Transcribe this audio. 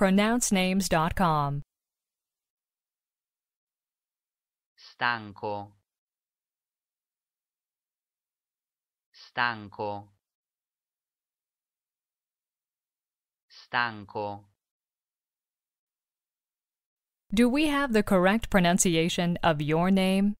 pronouncenames.com. Stanco. Stanco. Stanco. Do we have the correct pronunciation of your name?